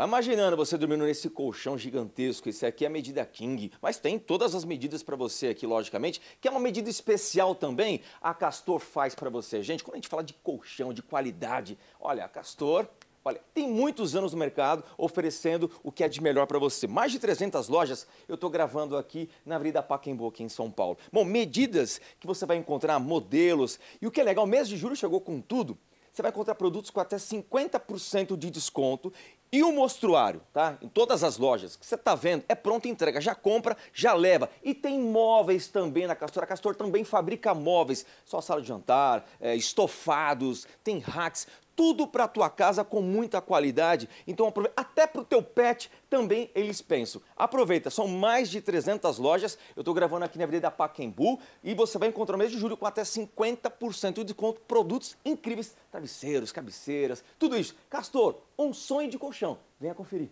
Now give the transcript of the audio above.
Vai imaginando você dormindo nesse colchão gigantesco. Esse aqui é a medida King, mas tem todas as medidas para você aqui, logicamente, que é uma medida especial também. A Castor faz para você. Gente, quando a gente fala de colchão, de qualidade, olha, a Castor Olha, tem muitos anos no mercado oferecendo o que é de melhor para você. Mais de 300 lojas eu estou gravando aqui na Avenida Pacaembu, aqui em São Paulo. Bom, medidas que você vai encontrar, modelos. E o que é legal, o mês de julho chegou com tudo. Você vai encontrar produtos com até 50% de desconto e o mostruário, tá? Em todas as lojas que você tá vendo, é pronta entrega, já compra, já leva. E tem móveis também na Castor. A Castor também fabrica móveis, só sala de jantar, é, estofados, tem racks, tudo para a tua casa com muita qualidade. Então aproveita, até para o teu pet também eles pensam. Aproveita, são mais de 300 lojas. Eu estou gravando aqui na Avenida Paquembu e você vai encontrar o mês de julho com até 50% de desconto, produtos incríveis, travesseiros, cabeceiras, tudo isso. Castor, um sonho de colchão. Venha conferir.